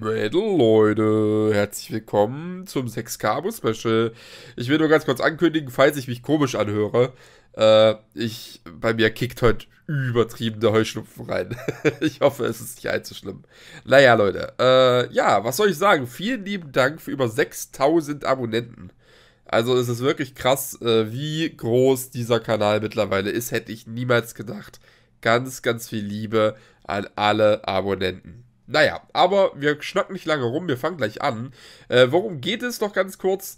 Mädel, mm. Leute, herzlich willkommen zum 6K-Abo-Special. Ich will nur ganz kurz ankündigen, falls ich mich komisch anhöre, äh, ich, bei mir kickt heute übertriebene Heuschnupfen rein. ich hoffe, es ist nicht allzu schlimm. Naja, Leute, äh, ja, was soll ich sagen? Vielen lieben Dank für über 6000 Abonnenten. Also es ist wirklich krass, äh, wie groß dieser Kanal mittlerweile ist, hätte ich niemals gedacht ganz, ganz viel Liebe an alle Abonnenten. Naja, aber wir schnacken nicht lange rum, wir fangen gleich an. Äh, worum geht es noch ganz kurz?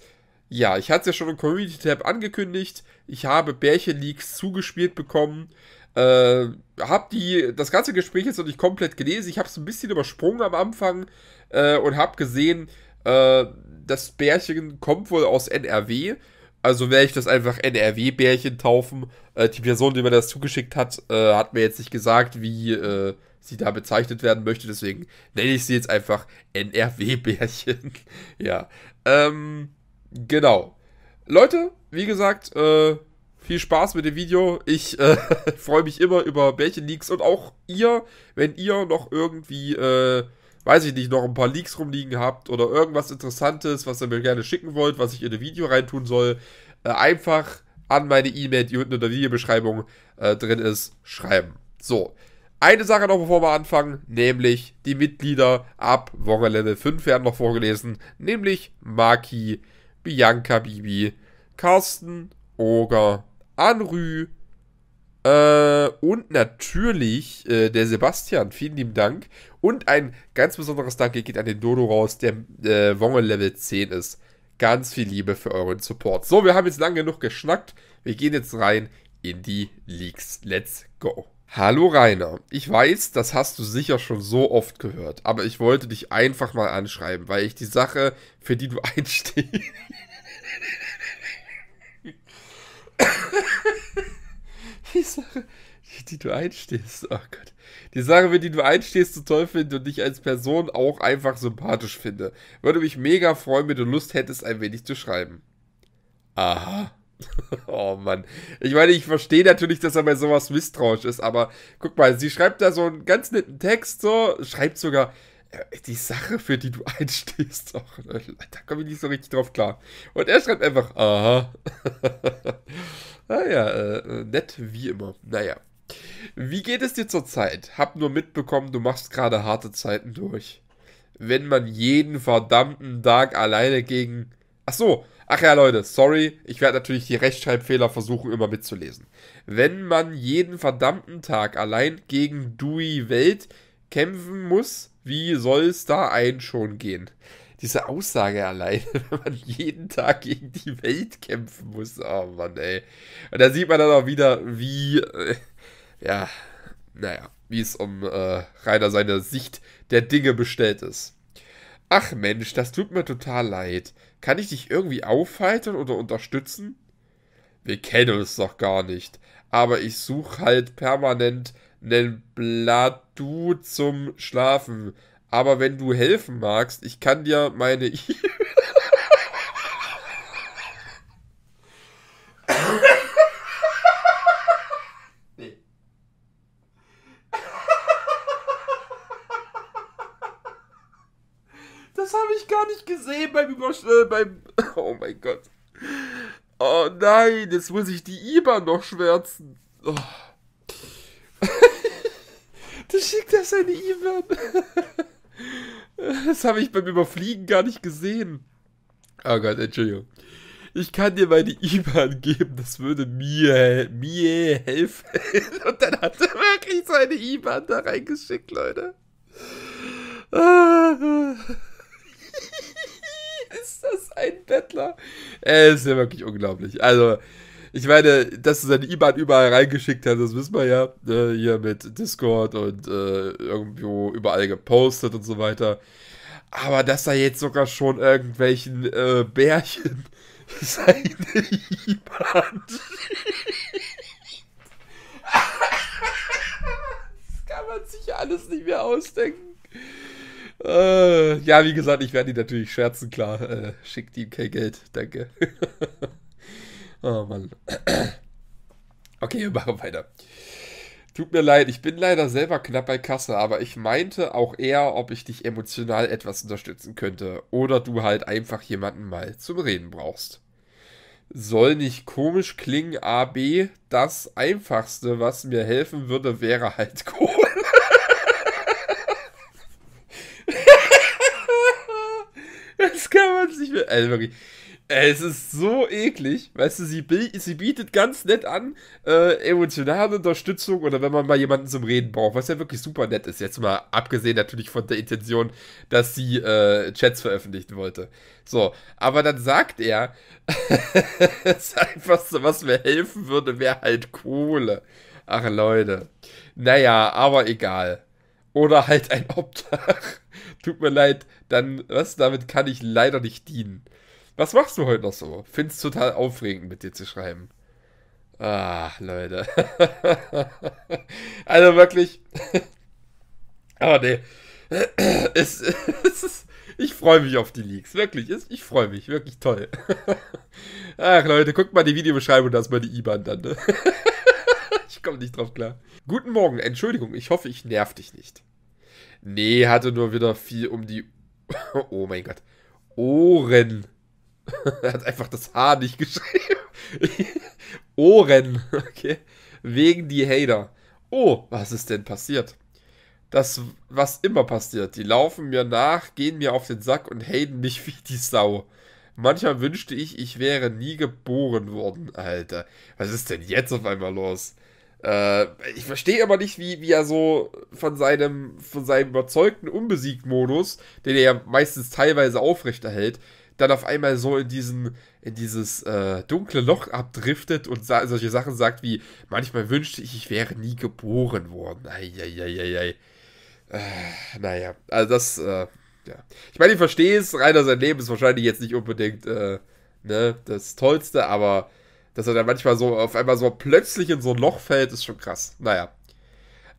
Ja, ich hatte es ja schon im Community Tab angekündigt. Ich habe Bärchen Leaks zugespielt bekommen. Äh, hab die, das ganze Gespräch jetzt noch nicht komplett gelesen. Ich habe es ein bisschen übersprungen am Anfang äh, und habe gesehen, äh, das Bärchen kommt wohl aus NRW also werde ich das einfach NRW-Bärchen taufen. Äh, die Person, die mir das zugeschickt hat, äh, hat mir jetzt nicht gesagt, wie äh, sie da bezeichnet werden möchte. Deswegen nenne ich sie jetzt einfach NRW-Bärchen. ja. Ähm, genau. Leute, wie gesagt, äh, viel Spaß mit dem Video. Ich äh, freue mich immer über Bärchen-Leaks und auch ihr, wenn ihr noch irgendwie äh, weiß ich nicht, noch ein paar Leaks rumliegen habt oder irgendwas Interessantes, was ihr mir gerne schicken wollt, was ich in ein Video reintun soll, äh, einfach an meine E-Mail, die unten in der Videobeschreibung äh, drin ist, schreiben. So. Eine Sache noch, bevor wir anfangen, nämlich die Mitglieder ab Woche Level 5 werden noch vorgelesen, nämlich Maki, Bianca Bibi, Carsten, Oger, Anrü, äh, und natürlich äh, der Sebastian, vielen lieben Dank. Und ein ganz besonderes Danke geht an den Dodo raus, der äh, Wonge Level 10 ist. Ganz viel Liebe für euren Support. So, wir haben jetzt lang genug geschnackt. Wir gehen jetzt rein in die Leaks. Let's go. Hallo Rainer, ich weiß, das hast du sicher schon so oft gehört, aber ich wollte dich einfach mal anschreiben, weil ich die Sache, für die du einstehst die Sache, die, die, du einstehst. Oh Gott. Die Sache, für die du einstehst, so toll finde und dich als Person auch einfach sympathisch finde. Würde mich mega freuen, wenn du Lust hättest, ein wenig zu schreiben. Aha. Oh Mann. Ich meine, ich verstehe natürlich, dass er bei sowas misstrauisch ist, aber guck mal, sie schreibt da so einen ganz netten Text, so, schreibt sogar, äh, die Sache, für die du einstehst, doch, ne, da komme ich nicht so richtig drauf klar. Und er schreibt einfach, aha. naja, ah äh, nett wie immer. Naja. Wie geht es dir zurzeit? Hab nur mitbekommen, du machst gerade harte Zeiten durch. Wenn man jeden verdammten Tag alleine gegen. Ach so, ach ja, Leute, sorry, ich werde natürlich die Rechtschreibfehler versuchen, immer mitzulesen. Wenn man jeden verdammten Tag allein gegen Dewey Welt kämpfen muss, wie soll es da einen schon gehen? Diese Aussage allein, wenn man jeden Tag gegen die Welt kämpfen muss. Oh Mann, ey. Und da sieht man dann auch wieder, wie, äh, ja, naja, wie es um äh, Rainer seine Sicht der Dinge bestellt ist. Ach Mensch, das tut mir total leid. Kann ich dich irgendwie aufhalten oder unterstützen? Wir kennen uns doch gar nicht. Aber ich suche halt permanent einen Bladu zum Schlafen. Aber wenn du helfen magst, ich kann dir meine. nee. Das habe ich gar nicht gesehen beim Überschneiden. Äh, beim oh mein Gott. Oh nein, jetzt muss ich die IBA noch schwärzen. Oh. Da schickt er seine E-Mail Das habe ich beim Überfliegen gar nicht gesehen. Oh Gott, Entschuldigung. Ich kann dir meine E-Mail geben, das würde mir, mir helfen. Und dann hat er wirklich seine E-Mail da reingeschickt, Leute. ist das ein Bettler? Es ist ja wirklich unglaublich. Also, ich meine, dass du seine IBAN überall reingeschickt hast, das wissen wir ja. Äh, hier mit Discord und äh, irgendwo überall gepostet und so weiter. Aber dass da jetzt sogar schon irgendwelchen äh, Bärchen seine IBAN. das kann man sich alles nicht mehr ausdenken. Äh, ja, wie gesagt, ich werde ihn natürlich scherzen, klar. Äh, schickt ihm kein Geld, danke. Oh Mann. Okay, wir machen weiter. Tut mir leid, ich bin leider selber knapp bei Kasse, aber ich meinte auch eher, ob ich dich emotional etwas unterstützen könnte oder du halt einfach jemanden mal zum Reden brauchst. Soll nicht komisch klingen, AB, das einfachste, was mir helfen würde, wäre halt Kohle. das kann man sich mit. Also es ist so eklig, weißt du, sie, sie bietet ganz nett an, äh, emotionale Unterstützung oder wenn man mal jemanden zum Reden braucht, was ja wirklich super nett ist, jetzt mal abgesehen natürlich von der Intention, dass sie äh, Chats veröffentlichen wollte. So, aber dann sagt er, das Einfachste, was mir helfen würde, wäre halt Kohle. Ach Leute, naja, aber egal. Oder halt ein Obdach. Tut mir leid, dann, was, damit kann ich leider nicht dienen. Was machst du heute noch so? Find's total aufregend, mit dir zu schreiben. Ah, Leute. also wirklich. oh nee. es, es ist, ich freue mich auf die Leaks. Wirklich. Es, ich freue mich. Wirklich toll. Ach, Leute, guckt mal die Videobeschreibung, da ist mal meine IBAN dann. Ne? ich komme nicht drauf klar. Guten Morgen. Entschuldigung, ich hoffe, ich nerv dich nicht. Nee, hatte nur wieder viel um die. oh mein Gott. Ohren. er hat einfach das H nicht geschrieben. Ohren, okay. Wegen die Hater. Oh, was ist denn passiert? Das, was immer passiert. Die laufen mir nach, gehen mir auf den Sack und haten mich wie die Sau. Manchmal wünschte ich, ich wäre nie geboren worden, Alter. Was ist denn jetzt auf einmal los? Äh, ich verstehe aber nicht, wie, wie er so von seinem, von seinem überzeugten Unbesiegt-Modus, den er ja meistens teilweise aufrechterhält, dann auf einmal so in diesen, in dieses äh, dunkle Loch abdriftet und sa solche Sachen sagt wie, manchmal wünschte ich, ich wäre nie geboren worden. Eieieiei. Äh, naja, also das, äh, ja. Ich meine, ich verstehe es, Rainer, sein Leben ist wahrscheinlich jetzt nicht unbedingt, äh, ne, das Tollste, aber dass er dann manchmal so auf einmal so plötzlich in so ein Loch fällt, ist schon krass. Naja.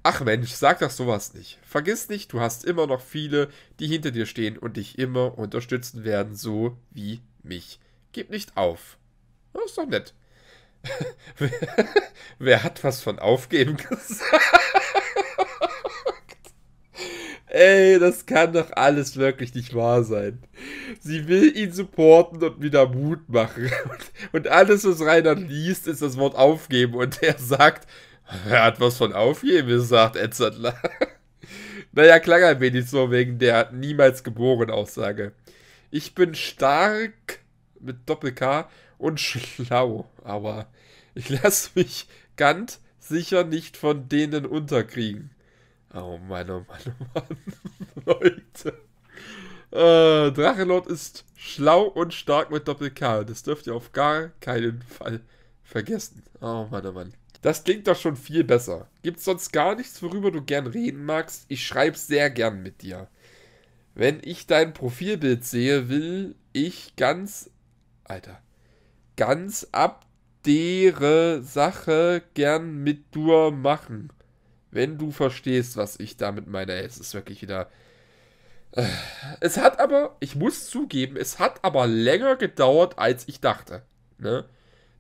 Ach Mensch, sag doch sowas nicht. Vergiss nicht, du hast immer noch viele, die hinter dir stehen und dich immer unterstützen werden, so wie mich. Gib nicht auf. Das ist doch nett. wer, hat was von aufgeben gesagt? Ey, das kann doch alles wirklich nicht wahr sein. Sie will ihn supporten und wieder Mut machen. Und alles, was Reinhard liest, ist das Wort aufgeben. Und er sagt, er hat was von Aufgeben gesagt, Edzard. naja, klang ein wenig so wegen der niemals geboren Aussage. Ich bin stark mit Doppel-K und schlau, aber ich lasse mich ganz sicher nicht von denen unterkriegen. Oh Mann, oh Mann, oh Mann. Leute. Äh, Drachenlord ist schlau und stark mit Doppel-K. Das dürft ihr auf gar keinen Fall vergessen. Oh Mann, oh Mann. Das klingt doch schon viel besser. Gibt's sonst gar nichts, worüber du gern reden magst? Ich schreib's sehr gern mit dir. Wenn ich dein Profilbild sehe, will ich ganz. Alter. Ganz ab dere Sache gern mit dir machen. Wenn du verstehst, was ich damit meine. Es ist wirklich wieder. Äh, es hat aber, ich muss zugeben, es hat aber länger gedauert, als ich dachte. Ne?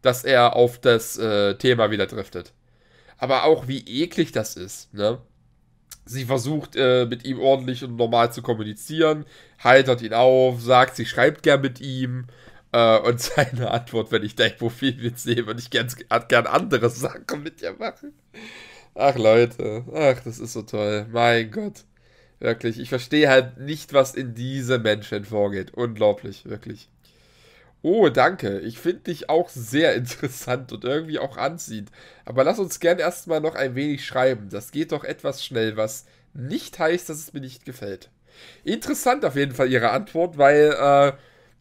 dass er auf das äh, Thema wieder driftet. Aber auch wie eklig das ist, ne? Sie versucht äh, mit ihm ordentlich und normal zu kommunizieren, heitert ihn auf, sagt, sie schreibt gern mit ihm. Äh, und seine Antwort, wenn ich dein Profil jetzt sehe, würde ich gern, gern andere Sachen mit dir machen. Ach Leute, ach, das ist so toll. Mein Gott. Wirklich, ich verstehe halt nicht, was in diese Menschen vorgeht. Unglaublich, wirklich. Oh, danke. Ich finde dich auch sehr interessant und irgendwie auch anziehend. Aber lass uns gern erstmal noch ein wenig schreiben. Das geht doch etwas schnell, was nicht heißt, dass es mir nicht gefällt. Interessant auf jeden Fall Ihre Antwort, weil äh,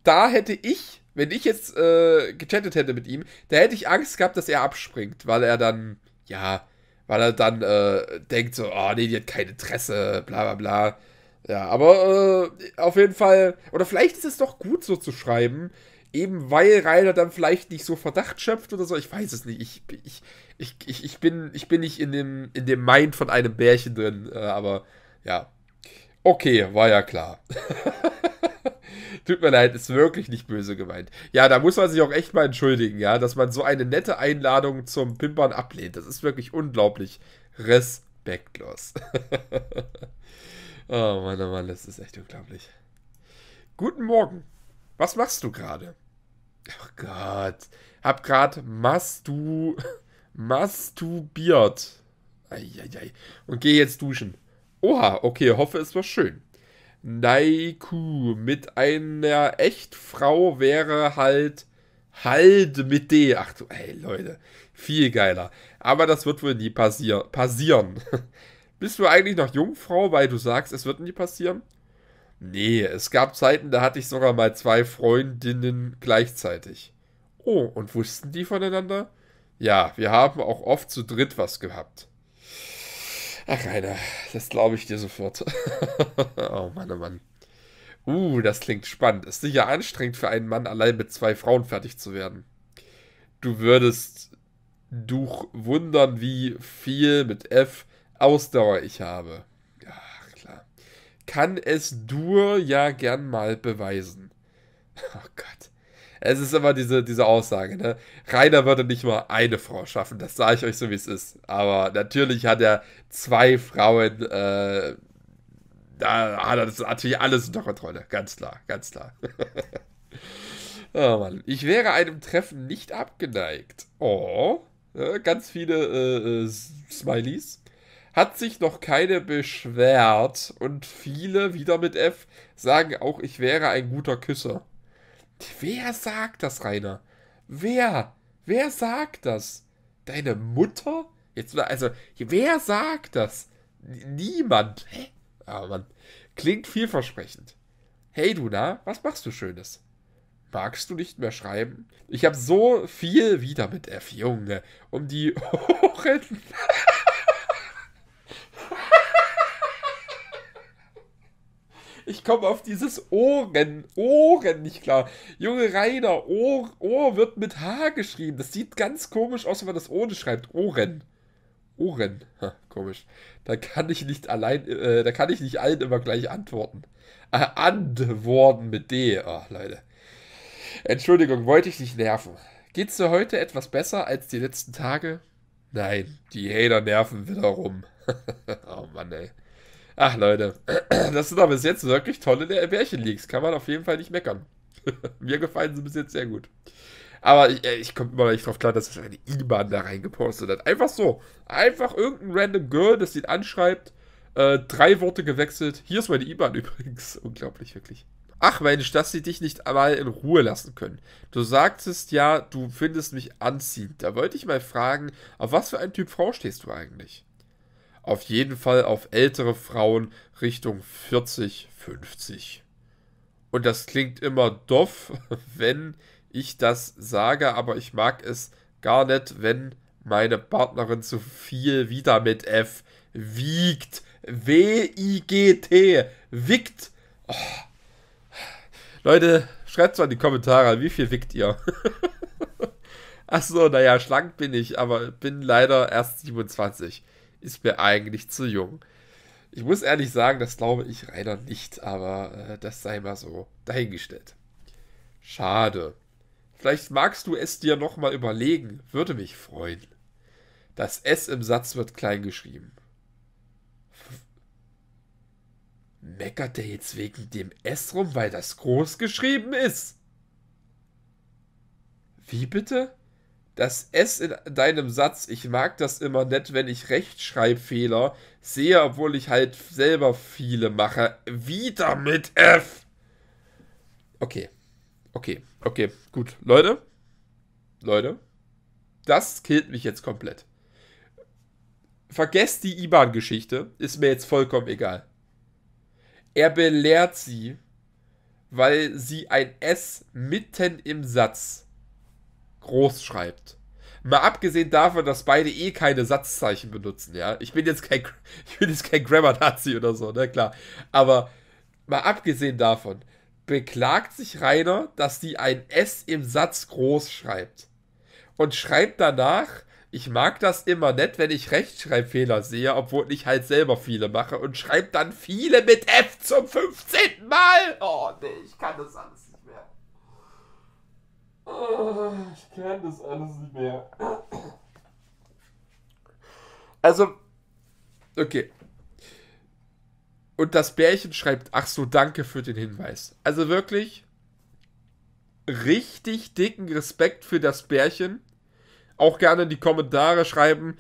da hätte ich, wenn ich jetzt äh, gechattet hätte mit ihm, da hätte ich Angst gehabt, dass er abspringt, weil er dann, ja, weil er dann äh, denkt so, oh nee, die hat kein Interesse, bla bla bla. Ja, aber äh, auf jeden Fall, oder vielleicht ist es doch gut so zu schreiben, eben weil Rainer dann vielleicht nicht so Verdacht schöpft oder so. Ich weiß es nicht. Ich, ich, ich, ich, bin, ich bin nicht in dem, in dem Mind von einem Bärchen drin, äh, aber ja. Okay, war ja klar. Tut mir leid, ist wirklich nicht böse gemeint. Ja, da muss man sich auch echt mal entschuldigen, ja, dass man so eine nette Einladung zum Pimpern ablehnt. Das ist wirklich unglaublich respektlos. oh Mann, oh Mann, das ist echt unglaublich. Guten Morgen. Was machst du gerade? Ach oh Gott. Hab grad Mastu masturbiert. Eieiei. Und gehe jetzt duschen. Oha, okay, hoffe es war schön. Naiku, mit einer Echtfrau wäre halt halt mit D. Ach du, ey Leute, viel geiler. Aber das wird wohl nie passier passieren. Bist du eigentlich noch Jungfrau, weil du sagst, es wird nie passieren? Nee, es gab Zeiten, da hatte ich sogar mal zwei Freundinnen gleichzeitig. Oh, und wussten die voneinander? Ja, wir haben auch oft zu dritt was gehabt. Ach, Rainer, das glaube ich dir sofort. oh Mann, oh Mann. Uh, das klingt spannend. Ist sicher anstrengend für einen Mann, allein mit zwei Frauen fertig zu werden. Du würdest durch wundern, wie viel mit F Ausdauer ich habe kann es Dur ja gern mal beweisen. Oh Gott. Es ist immer diese, diese Aussage, ne? Rainer würde nicht mal eine Frau schaffen, das sage ich euch so, wie es ist. Aber natürlich hat er zwei Frauen, äh, da hat er das natürlich alles unter Kontrolle. Ganz klar, ganz klar. oh Mann. Ich wäre einem Treffen nicht abgeneigt. Oh. Ne? Ganz viele äh, äh, Smileys hat sich noch keine beschwert und viele, wieder mit F, sagen auch, ich wäre ein guter Küsser. Wer sagt das, Rainer? Wer? Wer sagt das? Deine Mutter? Jetzt also, wer sagt das? Niemand. Hä? Ah, Mann. Klingt vielversprechend. Hey du da, was machst du Schönes? Magst du nicht mehr schreiben? Ich habe so viel wieder mit F, Junge, um die Ohren. Ich komme auf dieses Ohren, Ohren nicht klar. Junge Rainer, Ohr, Ohr wird mit H geschrieben. Das sieht ganz komisch aus, wenn man das ohne schreibt. Ohren. Ohren. Ha, komisch. Da kann ich nicht allein, äh, da kann ich nicht allen immer gleich antworten. Äh, antworten mit D. Ach, Leute. Entschuldigung, wollte ich nicht nerven. Geht's dir heute etwas besser als die letzten Tage? Nein, die Hater nerven wieder rum. oh Mann, ey. Ach Leute, das sind aber bis jetzt wirklich tolle Bärchen-Leaks. Kann man auf jeden Fall nicht meckern. Mir gefallen sie bis jetzt sehr gut. Aber ich, äh, ich komme immer noch nicht drauf klar, dass das eine IBAN da reingepostet hat. Einfach so. Einfach irgendein random Girl, das ihn anschreibt. Äh, drei Worte gewechselt. Hier ist meine IBAN übrigens. Unglaublich, wirklich. Ach Mensch, dass sie dich nicht mal in Ruhe lassen können. Du sagtest ja, du findest mich anziehend. Da wollte ich mal fragen, auf was für einen Typ Frau stehst du eigentlich? auf jeden Fall auf ältere Frauen Richtung 40, 50. Und das klingt immer doof, wenn ich das sage, aber ich mag es gar nicht, wenn meine Partnerin zu viel wieder mit F wiegt. W-I-G-T. Wickt. Oh. Leute, schreibt mal in die Kommentare, wie viel wickt ihr? Achso, naja, schlank bin ich, aber bin leider erst 27 ist mir eigentlich zu jung. Ich muss ehrlich sagen, das glaube ich Rainer nicht, aber äh, das sei mal so dahingestellt. Schade. Vielleicht magst du es dir nochmal überlegen, würde mich freuen. Das S im Satz wird klein geschrieben. Meckert er jetzt wegen dem S rum, weil das groß geschrieben ist? Wie bitte? Das S in deinem Satz, ich mag das immer nett, wenn ich Rechtschreibfehler sehe, obwohl ich halt selber viele mache. Wieder mit F. Okay. Okay. Okay. Gut. Leute. Leute. Das killt mich jetzt komplett. Vergesst die IBAN-Geschichte. Ist mir jetzt vollkommen egal. Er belehrt sie, weil sie ein S mitten im Satz groß schreibt. Mal abgesehen davon, dass beide eh keine Satzzeichen benutzen, ja. Ich bin jetzt kein, ich bin jetzt kein Grammar-Nazi oder so, ne, klar. Aber mal abgesehen davon, beklagt sich Rainer, dass die ein S im Satz groß schreibt. Und schreibt danach, ich mag das immer nett, wenn ich Rechtschreibfehler sehe, obwohl ich halt selber viele mache und schreibt dann viele mit F zum 15. Mal. Oh nee, ich kann das alles ich kenne das alles nicht mehr. Also, okay. Und das Bärchen schreibt, ach so, danke für den Hinweis. Also wirklich, richtig dicken Respekt für das Bärchen. Auch gerne in die Kommentare schreiben,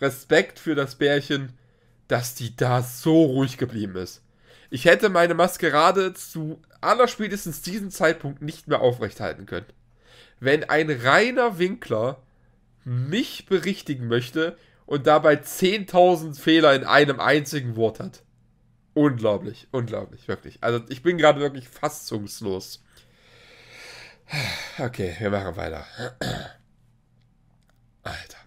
Respekt für das Bärchen, dass die da so ruhig geblieben ist. Ich hätte meine Maskerade zu allerspätestens diesem Zeitpunkt nicht mehr aufrechthalten können wenn ein reiner Winkler mich berichtigen möchte und dabei 10.000 Fehler in einem einzigen Wort hat. Unglaublich, unglaublich, wirklich. Also ich bin gerade wirklich fassungslos. Okay, wir machen weiter. Alter.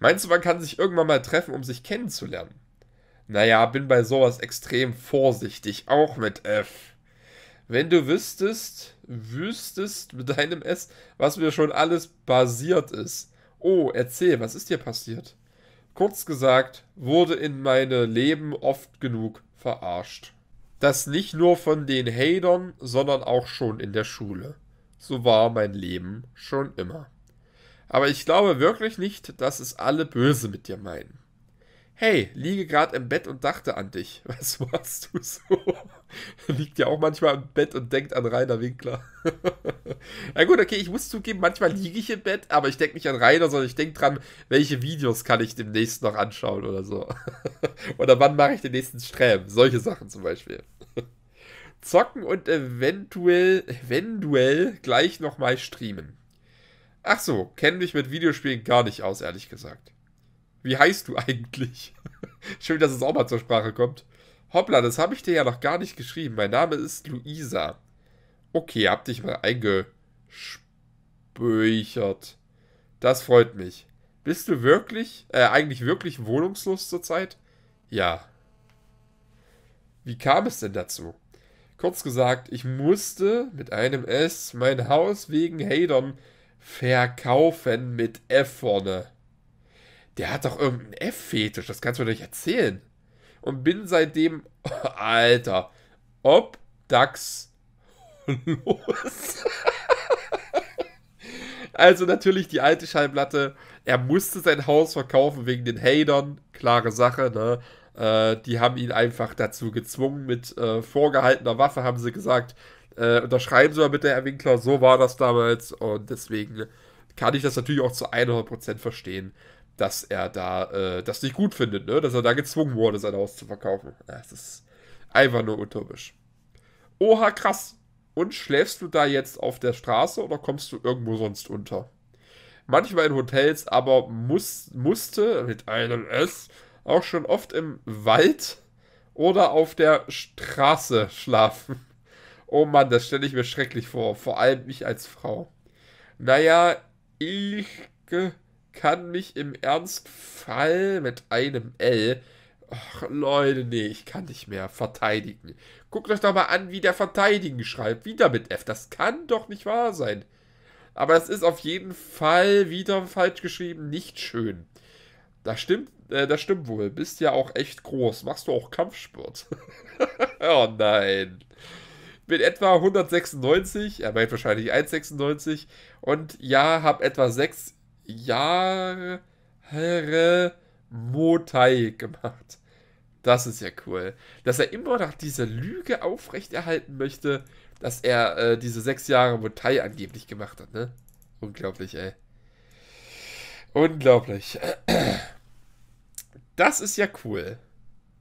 Meinst du, man kann sich irgendwann mal treffen, um sich kennenzulernen? Naja, bin bei sowas extrem vorsichtig, auch mit F. Wenn du wüsstest, wüsstest mit deinem S, was mir schon alles passiert ist. Oh, erzähl, was ist dir passiert? Kurz gesagt, wurde in meinem Leben oft genug verarscht. Das nicht nur von den Hatern, sondern auch schon in der Schule. So war mein Leben schon immer. Aber ich glaube wirklich nicht, dass es alle böse mit dir meinen. Hey, liege gerade im Bett und dachte an dich. Was warst du so? liegt ja auch manchmal im Bett und denkt an Rainer Winkler. Na gut, okay, ich muss zugeben, manchmal liege ich im Bett, aber ich denke nicht an Rainer, sondern ich denke dran, welche Videos kann ich demnächst noch anschauen oder so. oder wann mache ich den nächsten Sträben? Solche Sachen zum Beispiel. Zocken und eventuell, eventuell gleich nochmal streamen. Ach so, kenne mich mit Videospielen gar nicht aus, ehrlich gesagt. Wie heißt du eigentlich? Schön, dass es auch mal zur Sprache kommt. Hoppla, das habe ich dir ja noch gar nicht geschrieben. Mein Name ist Luisa. Okay, hab dich mal eingespeichert. Das freut mich. Bist du wirklich, äh, eigentlich wirklich wohnungslos zurzeit? Ja. Wie kam es denn dazu? Kurz gesagt, ich musste mit einem S mein Haus wegen Hadern verkaufen mit F vorne. Der hat doch irgendeinen F-Fetisch, das kannst du mir doch nicht erzählen und bin seitdem, Alter, ob DAX los. also natürlich die alte Schallplatte. Er musste sein Haus verkaufen wegen den Hatern. Klare Sache, ne? Äh, die haben ihn einfach dazu gezwungen. Mit äh, vorgehaltener Waffe haben sie gesagt, äh, unterschreiben Sie mal bitte, Herr Winkler. So war das damals. Und deswegen kann ich das natürlich auch zu 100% verstehen dass er da äh, das nicht gut findet, ne? dass er da gezwungen wurde, sein Haus zu verkaufen. Das ist einfach nur utopisch. Oha, krass. Und schläfst du da jetzt auf der Straße oder kommst du irgendwo sonst unter? Manchmal in Hotels, aber muss, musste mit einem S auch schon oft im Wald oder auf der Straße schlafen. Oh Mann, das stelle ich mir schrecklich vor, vor allem ich als Frau. Naja, ich kann mich im Ernstfall mit einem L. Ach, Leute, nee, ich kann nicht mehr verteidigen. Guckt euch doch mal an, wie der verteidigen schreibt. Wieder mit F. Das kann doch nicht wahr sein. Aber es ist auf jeden Fall wieder falsch geschrieben. Nicht schön. Das stimmt, äh, das stimmt wohl. Bist ja auch echt groß. Machst du auch Kampfsport? oh nein. Bin etwa 196, er meint wahrscheinlich 1,96 und ja, hab etwa 6 Jahre Motai gemacht. Das ist ja cool. Dass er immer noch diese Lüge aufrechterhalten möchte, dass er äh, diese sechs Jahre Motai angeblich gemacht hat, ne? Unglaublich, ey. Unglaublich. Das ist ja cool.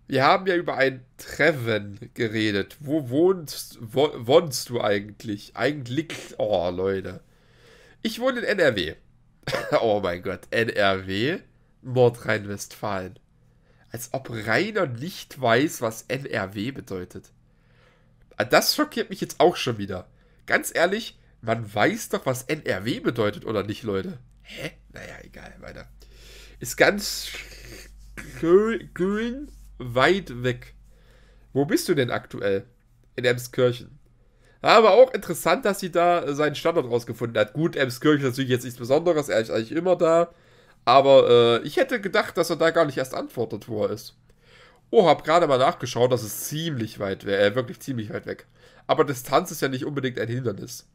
Wir haben ja über ein Treven geredet. Wo wohnst, wo, wohnst du eigentlich? Eigentlich, oh Leute. Ich wohne in NRW. oh mein Gott, NRW, Nordrhein-Westfalen. Als ob Rainer nicht weiß, was NRW bedeutet. Ah, das schockiert mich jetzt auch schon wieder. Ganz ehrlich, man weiß doch, was NRW bedeutet, oder nicht, Leute? Hä? Naja, egal, weiter. Ist ganz grün weit weg. Wo bist du denn aktuell? In Emskirchen. Aber auch interessant, dass sie da äh, seinen Standort rausgefunden hat. Gut, Emskirchen ist natürlich jetzt nichts Besonderes, er ist eigentlich immer da. Aber äh, ich hätte gedacht, dass er da gar nicht erst antwortet, wo er ist. Oh, hab gerade mal nachgeschaut, das ist ziemlich weit weg, äh, wirklich ziemlich weit weg. Aber Distanz ist ja nicht unbedingt ein Hindernis.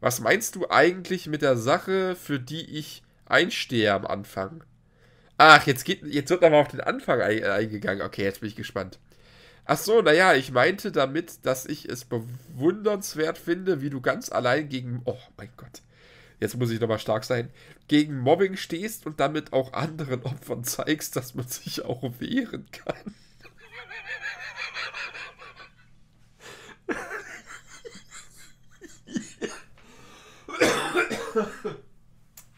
Was meinst du eigentlich mit der Sache, für die ich einstehe am Anfang? Ach, jetzt, geht, jetzt wird nochmal auf den Anfang äh, eingegangen. Okay, jetzt bin ich gespannt. Ach so, naja, ich meinte damit, dass ich es bewundernswert finde, wie du ganz allein gegen. Oh mein Gott. Jetzt muss ich nochmal stark sein. Gegen Mobbing stehst und damit auch anderen Opfern zeigst, dass man sich auch wehren kann.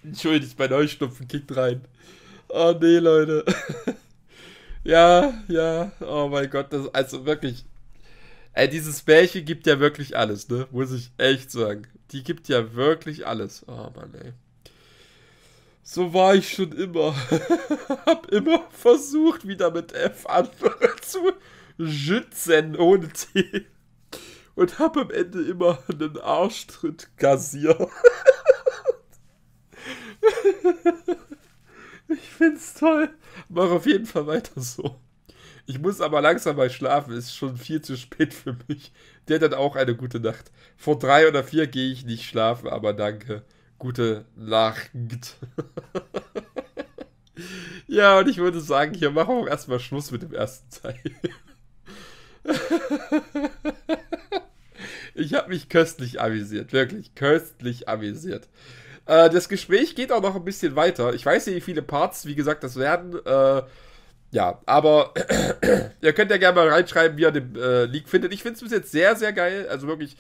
Entschuldigt, mein Heuschnupfen kickt rein. Oh nee, Leute. Ja, ja. Oh mein Gott, das, also wirklich. Ey, dieses Bärchen gibt ja wirklich alles, ne? Muss ich echt sagen. Die gibt ja wirklich alles. Oh Mann, ey. So war ich schon immer. Hab immer versucht, wieder mit F andere zu schützen ohne T. Und hab am Ende immer einen Arschtritt kassiert. ich find's toll. Mach auf jeden Fall weiter so. Ich muss aber langsam mal schlafen, ist schon viel zu spät für mich. Der dann auch eine gute Nacht. Vor drei oder vier gehe ich nicht schlafen, aber danke. Gute Nacht. ja, und ich würde sagen, hier machen wir auch erstmal Schluss mit dem ersten Teil. ich habe mich köstlich amüsiert, wirklich köstlich amüsiert. Äh, das Gespräch geht auch noch ein bisschen weiter. Ich weiß nicht, wie viele Parts, wie gesagt, das werden. Äh, ja, aber ihr könnt ja gerne mal reinschreiben, wie ihr den äh, Leak findet. Ich finde es bis jetzt sehr, sehr geil. Also wirklich,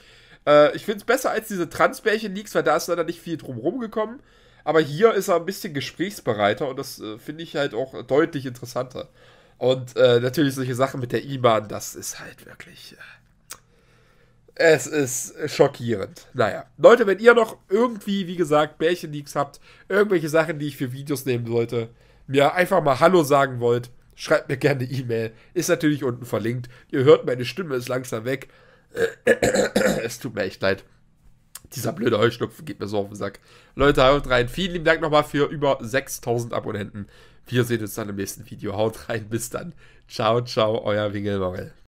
äh, ich finde es besser als diese Transbärchen-Leaks, weil da ist leider nicht viel drumherum gekommen. Aber hier ist er ein bisschen gesprächsbereiter und das äh, finde ich halt auch deutlich interessanter. Und äh, natürlich solche Sachen mit der IBAN, das ist halt wirklich. Äh, es ist schockierend. Naja. Leute, wenn ihr noch irgendwie, wie gesagt, Bärchenleaks habt, irgendwelche Sachen, die ich für Videos nehmen sollte, mir einfach mal Hallo sagen wollt, schreibt mir gerne eine E-Mail. Ist natürlich unten verlinkt. Ihr hört, meine Stimme ist langsam weg. Es tut mir echt leid. Dieser blöde Heuschnupfen geht mir so auf den Sack. Leute, haut rein. Vielen lieben Dank nochmal für über 6000 Abonnenten. Wir sehen uns dann im nächsten Video. Haut rein. Bis dann. Ciao, ciao, euer Wingelmangel.